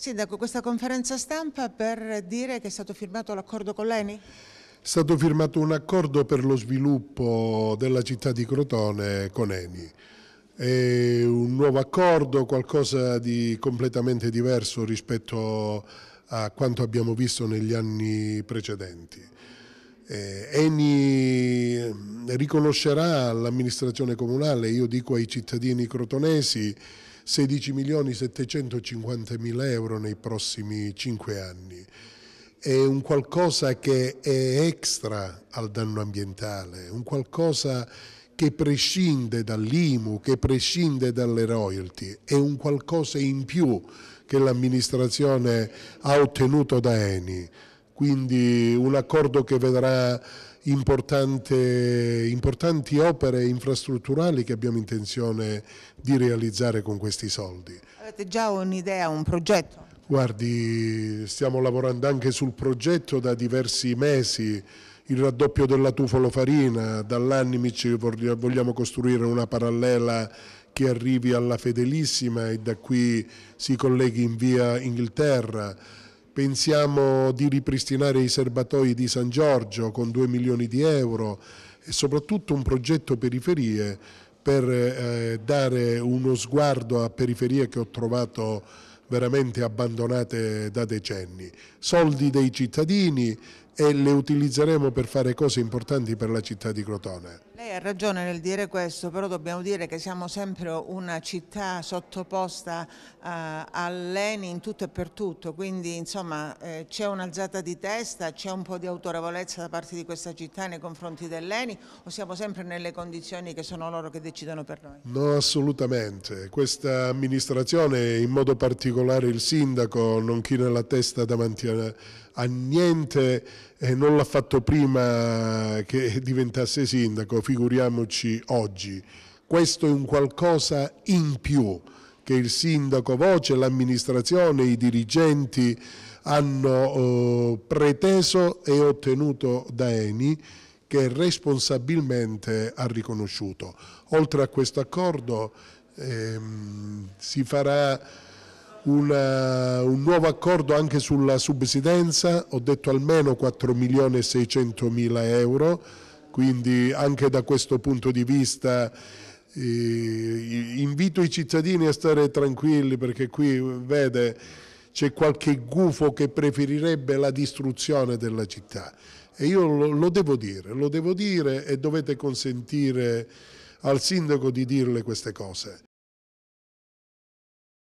Sindaco, questa conferenza stampa per dire che è stato firmato l'accordo con l'ENI? È stato firmato un accordo per lo sviluppo della città di Crotone con Eni. È un nuovo accordo, qualcosa di completamente diverso rispetto a quanto abbiamo visto negli anni precedenti. Eh, Eni ehm, riconoscerà all'amministrazione comunale, io dico ai cittadini crotonesi, 16 milioni 750 mila euro nei prossimi 5 anni. È un qualcosa che è extra al danno ambientale, un qualcosa che prescinde dall'IMU, che prescinde dalle royalty, è un qualcosa in più che l'amministrazione ha ottenuto da Eni quindi un accordo che vedrà importanti opere infrastrutturali che abbiamo intenzione di realizzare con questi soldi. Avete già un'idea, un progetto? Guardi, stiamo lavorando anche sul progetto da diversi mesi, il raddoppio della Tufolo Farina, dall'Animic vogliamo costruire una parallela che arrivi alla Fedelissima e da qui si colleghi in via Inghilterra Pensiamo di ripristinare i serbatoi di San Giorgio con 2 milioni di euro e soprattutto un progetto periferie per eh, dare uno sguardo a periferie che ho trovato veramente abbandonate da decenni. Soldi dei cittadini e le utilizzeremo per fare cose importanti per la città di Crotone. Lei ha ragione nel dire questo, però dobbiamo dire che siamo sempre una città sottoposta uh, eh, all'ENI in tutto e per tutto, quindi insomma eh, c'è un'alzata di testa, c'è un po' di autorevolezza da parte di questa città nei confronti dell'ENI o siamo sempre nelle condizioni che sono loro che decidono per noi? No, assolutamente. Questa amministrazione, in modo particolare il sindaco, non china la testa davanti a a niente eh, non l'ha fatto prima che diventasse sindaco, figuriamoci oggi. Questo è un qualcosa in più che il sindaco voce, l'amministrazione, i dirigenti hanno eh, preteso e ottenuto da Eni che responsabilmente ha riconosciuto. Oltre a questo accordo ehm, si farà un, eh, un nuovo accordo anche sulla subsidenza, ho detto almeno 4 milioni e 600 mila euro, quindi anche da questo punto di vista eh, invito i cittadini a stare tranquilli perché qui vede c'è qualche gufo che preferirebbe la distruzione della città e io lo, lo devo dire, lo devo dire e dovete consentire al sindaco di dirle queste cose